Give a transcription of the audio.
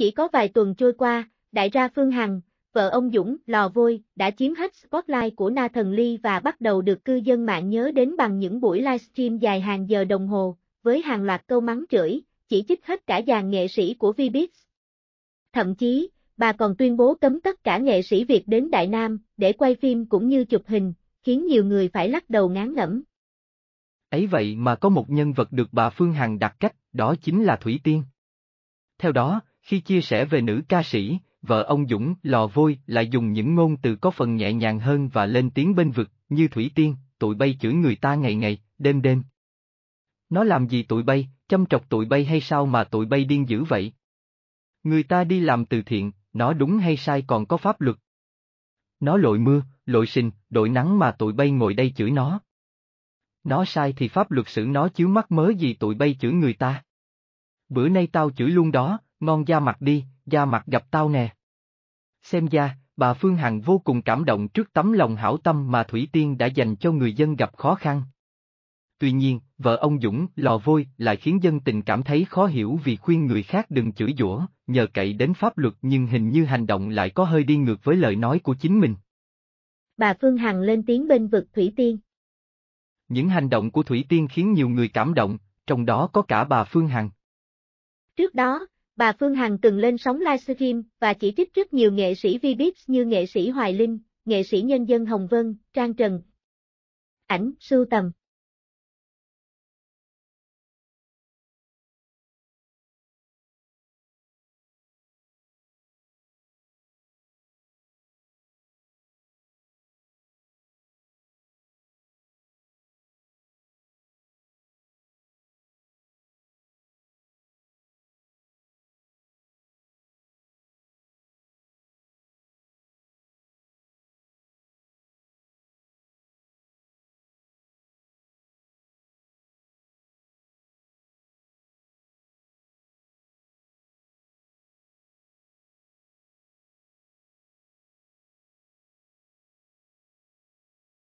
Chỉ có vài tuần trôi qua, đại gia Phương Hằng, vợ ông Dũng, Lò Vôi, đã chiếm hết spotlight của Na Thần Ly và bắt đầu được cư dân mạng nhớ đến bằng những buổi livestream dài hàng giờ đồng hồ, với hàng loạt câu mắng chửi, chỉ trích hết cả dàn nghệ sĩ của Vbiz. Thậm chí, bà còn tuyên bố cấm tất cả nghệ sĩ Việt đến Đại Nam, để quay phim cũng như chụp hình, khiến nhiều người phải lắc đầu ngán ngẩm. Ấy vậy mà có một nhân vật được bà Phương Hằng đặt cách, đó chính là Thủy Tiên. Theo đó, khi chia sẻ về nữ ca sĩ, vợ ông Dũng, lò vôi, lại dùng những ngôn từ có phần nhẹ nhàng hơn và lên tiếng bên vực, như Thủy Tiên, tụi bay chửi người ta ngày ngày, đêm đêm. Nó làm gì tụi bay, chăm trọc tụi bay hay sao mà tụi bay điên dữ vậy? Người ta đi làm từ thiện, nó đúng hay sai còn có pháp luật. Nó lội mưa, lội sình, đội nắng mà tụi bay ngồi đây chửi nó. Nó sai thì pháp luật xử nó chứ mắt mớ gì tụi bay chửi người ta. Bữa nay tao chửi luôn đó, ngon da mặt đi, da mặt gặp tao nè. Xem ra, bà Phương Hằng vô cùng cảm động trước tấm lòng hảo tâm mà Thủy Tiên đã dành cho người dân gặp khó khăn. Tuy nhiên, vợ ông Dũng, lò vôi, lại khiến dân tình cảm thấy khó hiểu vì khuyên người khác đừng chửi dũa, nhờ cậy đến pháp luật nhưng hình như hành động lại có hơi đi ngược với lời nói của chính mình. Bà Phương Hằng lên tiếng bên vực Thủy Tiên. Những hành động của Thủy Tiên khiến nhiều người cảm động, trong đó có cả bà Phương Hằng. Trước đó, bà Phương Hằng từng lên sóng livestream và chỉ trích rất nhiều nghệ sĩ VBIPs như nghệ sĩ Hoài Linh, nghệ sĩ nhân dân Hồng Vân, Trang Trần. Ảnh, sưu tầm